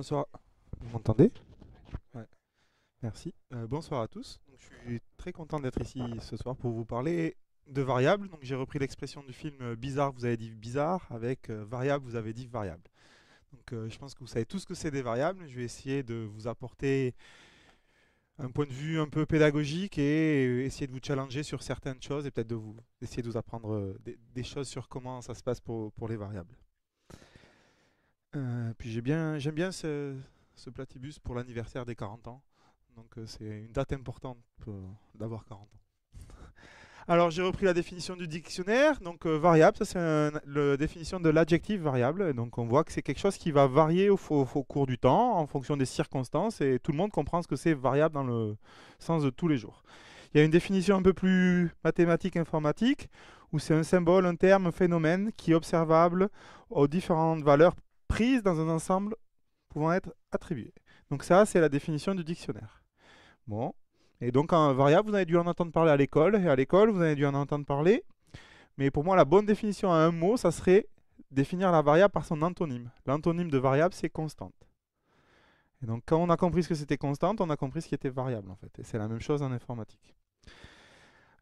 Bonsoir. Vous m'entendez Merci. Euh, bonsoir à tous. je suis très content d'être ici ce soir pour vous parler de variables. j'ai repris l'expression du film bizarre, vous avez dit bizarre, avec euh, variable, vous avez dit variable. Donc euh, je pense que vous savez tout ce que c'est des variables. Je vais essayer de vous apporter un point de vue un peu pédagogique et essayer de vous challenger sur certaines choses et peut-être de vous essayer de vous apprendre des, choses sur comment ça se passe pour les variables. Euh, puis j'aime bien, ce, ce, platibus pour l'anniversaire des 40 ans. Donc euh, c'est une date importante d'avoir 40 ans. Alors j'ai repris la définition du dictionnaire. Donc euh, variable, ça c'est la définition de l'adjectif variable. Donc on voit que c'est quelque chose qui va varier au, cours du temps, en fonction des circonstances. Et tout le monde comprend ce que c'est variable dans le sens de tous les jours. Il y a une définition un peu plus mathématique, informatique, où c'est un symbole, un terme, un phénomène qui est observable aux différentes valeurs Prise dans un ensemble pouvant être attribuées. Donc ça, c'est la définition du dictionnaire. Bon, et donc en variable, vous avez dû en entendre parler à l'école, et à l'école, vous avez dû en entendre parler. Mais pour moi, la bonne définition à un mot, ça serait définir la variable par son antonyme. L'antonyme de variable, c'est constante. Et donc quand on a compris ce que c'était constante, on a compris ce qui était variable en fait. Et c'est la même chose en informatique.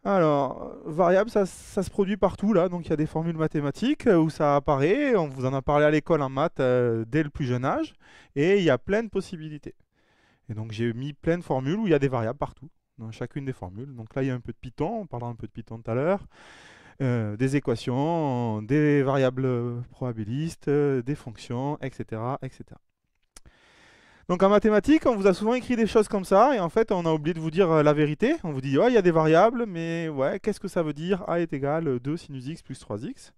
Alors, euh, variable, ça, se produit partout là, donc il y a des formules mathématiques euh, où ça apparaît, on vous en a parlé à l'école en maths euh, dès le plus jeune âge, et il y a plein de possibilités. Et donc j'ai mis plein de formules où il y a des variables partout, dans chacune des formules. Donc là il y a un peu de Python, on parlera un peu de Python tout à l'heure, des équations, des variables probabilistes, des fonctions, etc. etc. Donc en mathématiques, on vous a souvent écrit des choses comme ça, et en fait, on a oublié de vous dire euh, la vérité. On vous dit, il y a des variables, mais ouais, qu'est-ce que ça veut dire A est égal 2 euh, sinus x plus 3x.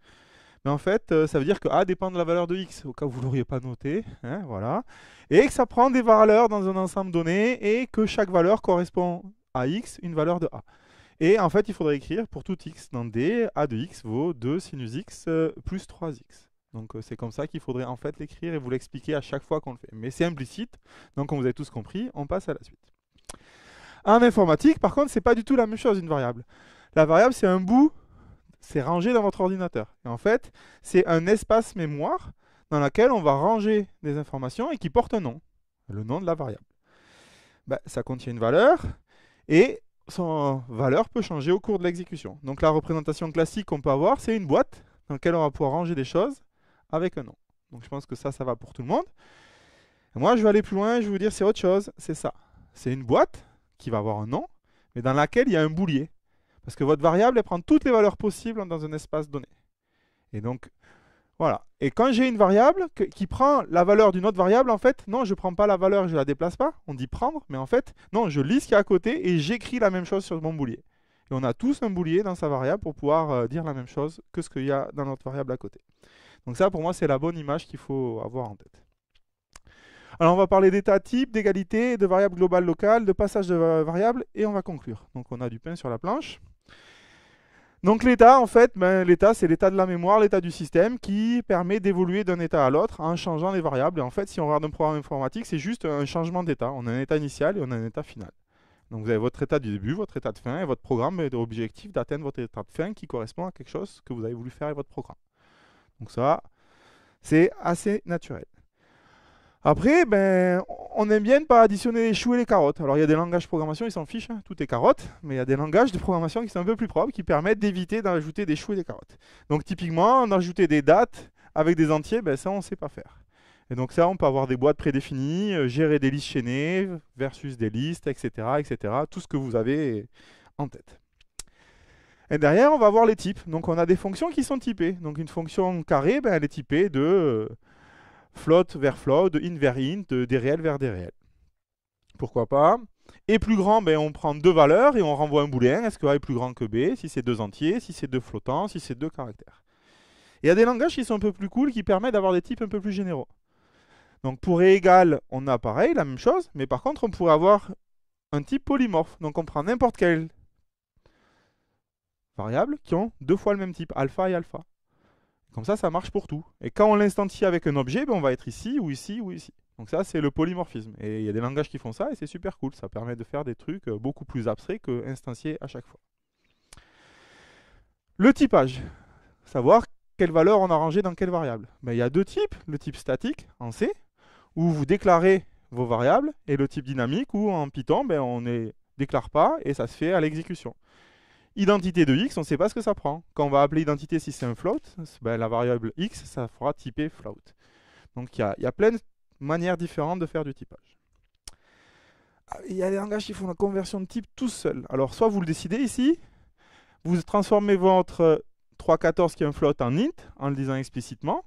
Mais en fait, euh, ça veut dire que A dépend de la valeur de x, au cas où vous ne l'auriez pas noté. Hein, voilà. Et que ça prend des valeurs dans un ensemble donné, et que chaque valeur correspond à x, une valeur de A. Et en fait, il faudrait écrire pour tout x dans D, A de x vaut 2 sinus x plus 3x. Donc euh, c'est comme ça qu'il faudrait en fait l'écrire et vous l'expliquer à chaque fois qu'on le fait. Mais c'est implicite, donc on vous avez tous compris, on passe à la suite. En informatique, par contre, c'est pas du tout la même chose une variable. La variable, c'est un bout, c'est rangé dans votre ordinateur. Et en fait, c'est un espace mémoire dans lequel on va ranger des informations et qui porte un nom, le nom de la variable. Bah, ça contient une valeur et son valeur peut changer au cours de l'exécution. Donc la représentation classique qu'on peut avoir, c'est une boîte dans laquelle on va pouvoir ranger des choses avec un nom. Donc je pense que ça, ça va pour tout le monde. Moi, je vais aller plus loin, je vais vous dire c'est autre chose, c'est ça. C'est une boîte qui va avoir un nom, mais dans laquelle il y a un boulier. Parce que votre variable, elle prend toutes les valeurs possibles dans un espace donné. Et donc, voilà. Et quand j'ai une variable qui prend la valeur d'une autre variable, en fait, non, je ne prends pas la valeur, je ne la déplace pas. On dit prendre, mais en fait, non, je lis ce qu'il y a à côté et j'écris la même chose sur mon boulier. Et on a tous un boulier dans sa variable pour pouvoir euh, dire la même chose que ce qu'il y a dans notre variable à côté. Donc ça, pour moi, c'est la bonne image qu'il faut avoir en tête. Alors on va parler d'état type, d'égalité, de variable globale locale, de passage de variable, et on va conclure. Donc on a du pain sur la planche. Donc l'état, en fait, ben, l'état c'est l'état de la mémoire, l'état du système qui permet d'évoluer d'un état à l'autre en changeant les variables. Et en fait, si on regarde un programme informatique, c'est juste un changement d'état. On a un état initial et on a un état final. Donc vous avez votre état du début, votre état de fin, et votre programme et l'objectif d'atteindre votre état de fin qui correspond à quelque chose que vous avez voulu faire avec votre programme. Donc ça, c'est assez naturel. Après, ben, on aime bien ne pas additionner les choux et les carottes. Alors il y a des langages de programmation, ils s'en fichent, hein. tout est carotte, mais il y a des langages de programmation qui sont un peu plus propres, qui permettent d'éviter d'ajouter des choux et des carottes. Donc typiquement, d'ajouter des dates avec des entiers, ben, ça on ne sait pas faire. Et donc ça, on peut avoir des boîtes prédéfinies, euh, gérer des listes chaînées versus des listes, etc., etc. Tout ce que vous avez en tête. Et derrière, on va voir les types. Donc on a des fonctions qui sont typées. Donc une fonction carré, ben, elle est typée de euh, float vers float, de int vers int, de euh, des vers des Pourquoi pas et plus grand, ben, on prend deux valeurs et on renvoie un booléen. Est-ce que A est plus grand que B Si c'est deux entiers, si c'est deux flottants, si c'est deux caractères. il y a des langages qui sont un peu plus cool, qui permettent d'avoir des types un peu plus généraux. Donc pour e égal, on a pareil, la même chose, mais par contre, on pourrait avoir un type polymorphe. Donc on prend n'importe quelle variable qui ont deux fois le même type, alpha et alpha. Comme ça, ça marche pour tout. Et quand on l'instantie avec un objet, ben, on va être ici, ou ici, ou ici. Donc ça, c'est le polymorphisme. Et il y a des langages qui font ça, et c'est super cool. Ça permet de faire des trucs euh, beaucoup plus abstraits que à chaque fois. Le typage. Savoir quelle valeur on a rangée dans quelle variable. Ben, il y a deux types. Le type statique, en C, où vous déclarez vos variables et le type dynamique où en Python, ben, on ne déclare pas et ça se fait à l'exécution. Identité de x, on ne sait pas ce que ça prend. Quand on va appeler identité si c'est un ben, float, la variable x, ça fera typer float. Donc il y, a, plein de manières différentes de faire du typage. Ah, il y a des langages qui font la conversion de type tout seul. Alors soit vous le décidez ici, vous transformez votre 3.14 qui est un float en int en le disant explicitement,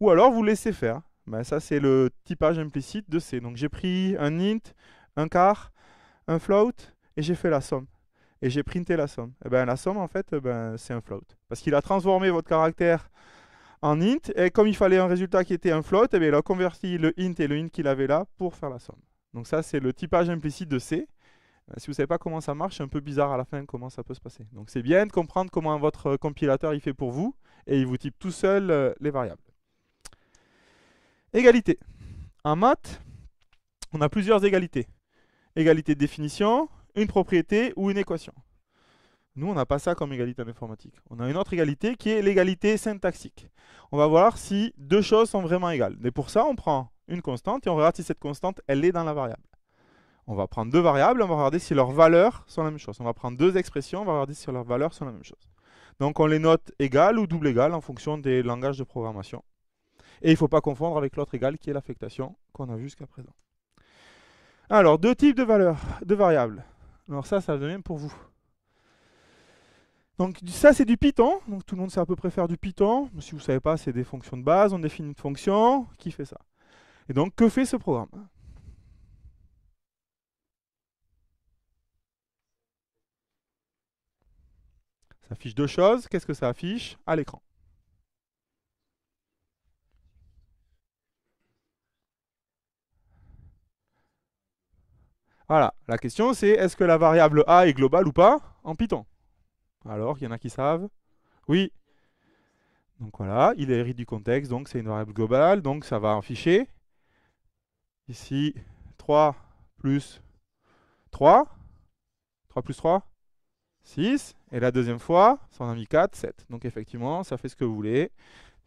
ou alors vous laissez faire. Bah, ça c'est le typage implicite de C. Donc j'ai pris un int, un quart, un float, et j'ai fait la somme. Et j'ai printé la somme. Et eh ben, la somme en fait, eh ben, c'est un float. Parce qu'il a transformé votre caractère en int, et comme il fallait un résultat qui était un float, eh il a converti le int et le int qu'il avait là pour faire la somme. Donc ça c'est le typage implicite de C. Euh, si vous ne savez pas comment ça marche, c'est un peu bizarre à la fin comment ça peut se passer. Donc c'est bien de comprendre comment votre compilateur il fait pour vous et il vous type tout seul euh, les variables. Égalité. En maths, on a plusieurs égalités. Égalité de définition, une propriété ou une équation. Nous, on n'a pas ça comme égalité en informatique. On a une autre égalité qui est l'égalité syntaxique. On va voir si deux choses sont vraiment égales. Mais pour ça, on prend une constante et on regarde si cette constante, elle est dans la variable. On va prendre deux variables, on va regarder si leurs valeurs sont la même chose. On va prendre deux expressions, on va regarder si leurs valeurs sont la même chose. Donc on les note égales ou double égales en fonction des langages de programmation. Et il ne faut pas confondre avec l'autre égal qui est l'affectation qu'on a jusqu'à présent. Alors, deux types de valeurs, de variables. Alors ça, ça va même pour vous. Donc ça, c'est du Python. Donc tout le monde sait à peu près faire du Python. si vous ne savez pas, c'est des fonctions de base. On définit une fonction qui fait ça. Et donc, que fait ce programme Ça affiche deux choses. Qu'est-ce que ça affiche À l'écran. Voilà, la question c'est est-ce que la variable a est globale ou pas en Python Alors, il y en a qui savent Oui. Donc voilà, il hérite du contexte, donc c'est une variable globale, donc ça va afficher. Ici, 3 plus 3. 3 plus 3, 6. Et la deuxième fois, ça en a mis 4, 7. Donc effectivement, ça fait ce que vous voulez.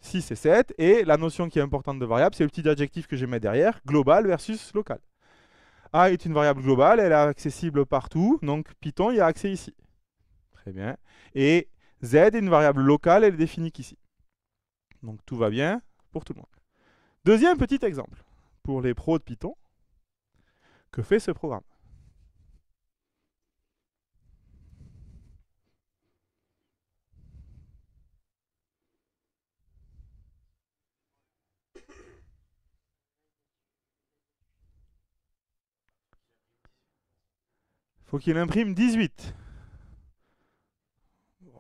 6 et 7. Et la notion qui est importante de variable, c'est le petit adjectif que j'ai mis derrière, global versus local. A est une variable globale, elle est accessible partout, donc Python y a accès ici. Très bien. Et Z est une variable locale, elle est définie qu'ici. Donc tout va bien pour tout le monde. Deuxième petit exemple pour les pros de Python. Que fait ce programme faut qu'il imprime 18.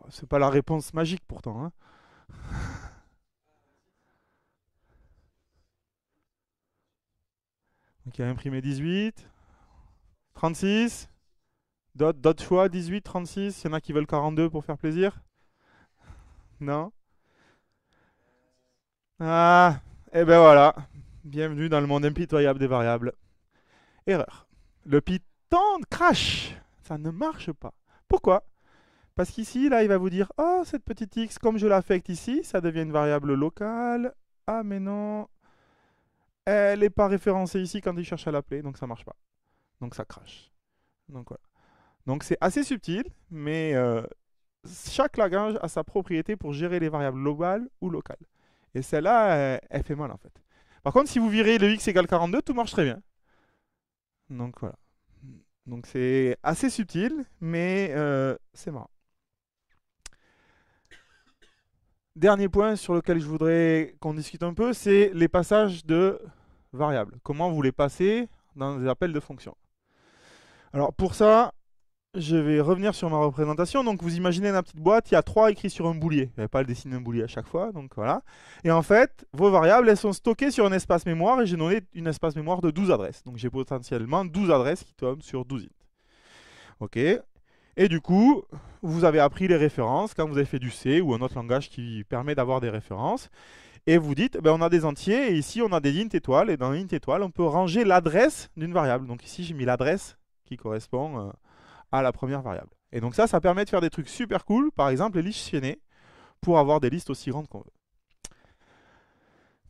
C'est pas la réponse magique pourtant. Hein. Donc il a imprimé 18, 36, d'autres choix, 18, 36, il y en a qui veulent 42 pour faire plaisir Non Ah, et eh ben voilà, bienvenue dans le monde impitoyable des variables. Erreur. Le pit tant crash. Ça ne marche pas. Pourquoi Parce qu'ici, là, il va vous dire, oh, cette petite x, comme je l'affecte ici, ça devient une variable locale. Ah, mais non, elle n'est pas référencée ici quand il cherche à l'appeler, donc ça ne marche pas. Donc ça crache. Donc voilà. Donc c'est assez subtil, mais euh, chaque Lagrange a sa propriété pour gérer les variables globales ou locales. Et celle-là, euh, elle, fait mal en fait. Par contre, si vous virez le x égale 42, tout marche très bien. Donc voilà. Donc c'est assez subtil, mais euh, c'est marrant. Dernier point sur lequel je voudrais qu'on discute un peu, c'est les passages de variables. Comment vous les passez dans des appels de fonctions. Alors pour ça, je vais revenir sur ma représentation. Donc vous imaginez une la petite boîte, il y a 3 écrits sur un boulier. Je ne pas le dessiner un boulier à chaque fois, donc voilà. Et en fait, vos variables, elles sont stockées sur un espace mémoire et j'ai donné une espace mémoire de 12 adresses. Donc j'ai potentiellement 12 adresses qui tombent sur 12 int. Ok Et du coup, vous avez appris les références quand vous avez fait du C ou un autre langage qui permet d'avoir des références. Et vous dites, ben, on a des entiers et ici on a des int étoiles. Et dans int étoile, on peut ranger l'adresse d'une variable. Donc ici j'ai mis l'adresse qui correspond... à... Euh, à la première variable. Et donc ça, ça permet de faire des trucs super cool, par exemple les listes chaînées, pour avoir des listes aussi grandes qu'on veut.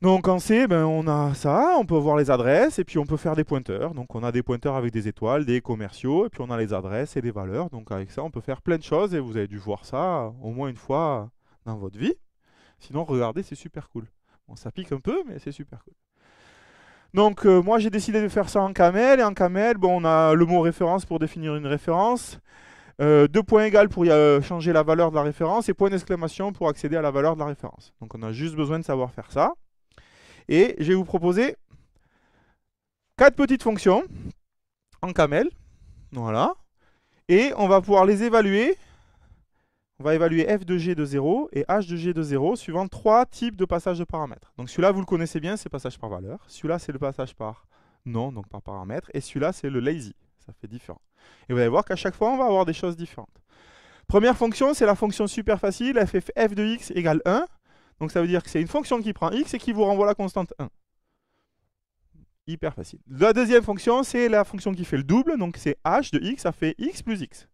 Donc en C, ben, on a ça, on peut voir les adresses, et puis on peut faire des pointeurs. Donc on a des pointeurs avec des étoiles, des commerciaux, et puis on a les adresses et des valeurs. Donc avec ça, on peut faire plein de choses, et vous avez dû voir ça au moins une fois dans votre vie. Sinon, regardez, c'est super cool. Bon, ça pique un peu, mais c'est super cool. Donc euh, moi j'ai décidé de faire ça en camel, et en camel, bon, on a le mot référence pour définir une référence, euh, deux points égales pour y, euh, changer la valeur de la référence, et point d'exclamation pour accéder à la valeur de la référence. Donc on a juste besoin de savoir faire ça. Et je vais vous proposer quatre petites fonctions en camel, voilà, et on va pouvoir les évaluer on va évaluer f de g de 0 et h de g de 0 suivant trois types de passages de paramètres. Donc celui-là, vous le connaissez bien, c'est passage par valeur. Celui-là, c'est le passage par non, donc par paramètre. Et celui-là, c'est le lazy. Ça fait différent. Et vous allez voir qu'à chaque fois, on va avoir des choses différentes. Première fonction, c'est la fonction super facile, f, f de x égale 1. Donc ça veut dire que c'est une fonction qui prend x et qui vous renvoie la constante 1. Hyper facile. La deuxième fonction, c'est la fonction qui fait le double, donc c'est h de x, ça fait x plus x.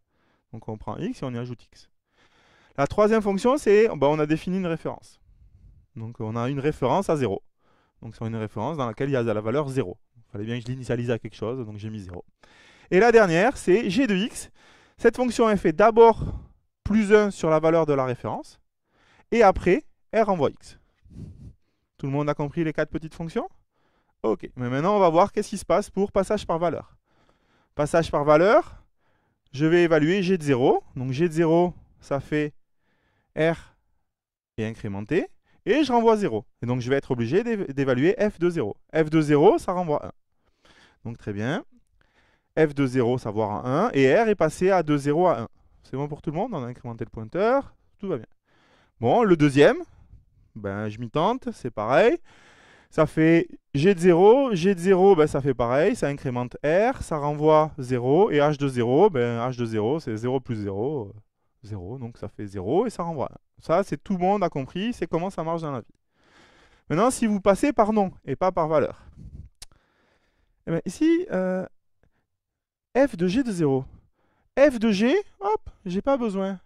Donc on prend x et on y ajoute x. La troisième fonction, c'est bah, on a défini une référence. Donc on a une référence à 0. Donc c'est une référence dans laquelle il y a la valeur 0. Il fallait bien que je l'initialise à quelque chose, donc j'ai mis 0. Et la dernière, c'est g de x. Cette fonction, elle fait d'abord plus 1 sur la valeur de la référence, et après, elle renvoie x. Tout le monde a compris les quatre petites fonctions Ok, mais maintenant on va voir qu'est-ce qui se passe pour passage par valeur. Passage par valeur, je vais évaluer g de 0. Donc g de 0, ça fait R est incrémenté, et je renvoie 0. Et donc je vais être obligé d'évaluer f de 0. f de 0, ça renvoie 1. Donc très bien. f de 0, ça va 1, et R est passé à de 0 à 1. C'est bon pour tout le monde, on a incrémenté le pointeur, tout va bien. Bon, le deuxième, ben, je m'y tente, c'est pareil. Ça fait g de 0, g de 0, ben, ça fait pareil, ça incrémente R, ça renvoie 0, et h de 0, ben, h de 0, c'est 0 plus 0, 0, donc ça fait 0 et ça renvoie 1. Ça, c'est tout le monde a compris, c'est comment ça marche dans la vie. Maintenant, si vous passez par nom et pas par valeur, eh ben, ici, euh, f de g de 0. f de g, hop, j'ai pas besoin.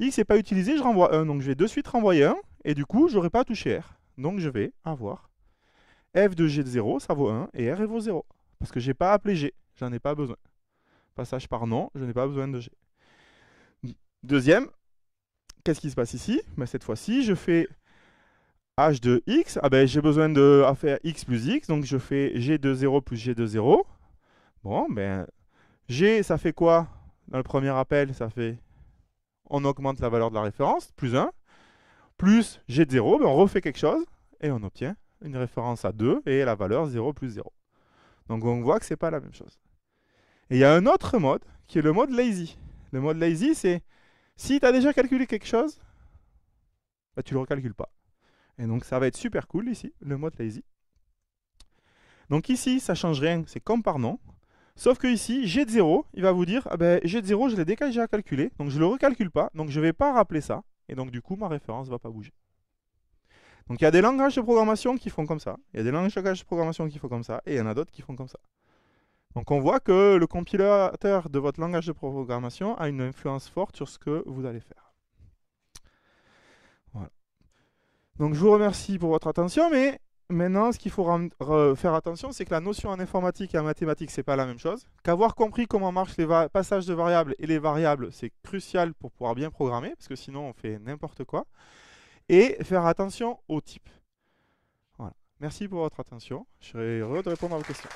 x n'est pas utilisé, je renvoie 1, donc je vais de suite renvoyer 1, et du coup, j'aurai pas touché r. Donc je vais avoir f de g de 0, ça vaut 1, et r, vaut 0. Parce que j'ai pas appelé g, j'en ai pas besoin. Passage par nom, je n'ai pas besoin de g. Deuxième, qu'est-ce qui se passe ici bah, Cette fois-ci, je fais h de x. Ah ben, j'ai besoin de faire x plus x, donc je fais g de 0 plus g de 0. Bon, ben, g, ça fait quoi Dans le premier appel, ça fait... On augmente la valeur de la référence, plus 1. Plus g de 0, ben, on refait quelque chose, et on obtient une référence à 2, et la valeur 0 plus 0. Donc on voit que ce n'est pas la même chose. Et il y a un autre mode, qui est le mode lazy. Le mode lazy, c'est si tu as déjà calculé quelque chose, bah, tu ne le recalcules pas. Et donc ça va être super cool ici, le mode lazy. Donc ici, ça ne change rien, c'est comme par nom. Sauf que ici, g de 0, il va vous dire, ah ben, g de 0, je l'ai déjà calculé, donc je ne le recalcule pas, donc je ne vais pas rappeler ça. Et donc du coup, ma référence ne va pas bouger. Donc il y a des langages de programmation qui font comme ça, il y a des langages de programmation qui font comme ça, et il y en a d'autres qui font comme ça. Donc on voit que le compilateur de votre langage de programmation a une influence forte sur ce que vous allez faire. Donc je vous remercie pour votre attention, mais maintenant ce qu'il faut faire attention, c'est que la notion en informatique et en mathématiques, ce n'est pas la même chose. Qu'avoir compris comment marchent les passages de variables et les variables, c'est crucial pour pouvoir bien programmer, parce que sinon on fait n'importe quoi. Et faire attention au type. Merci pour votre attention. Je serai heureux de répondre à vos questions.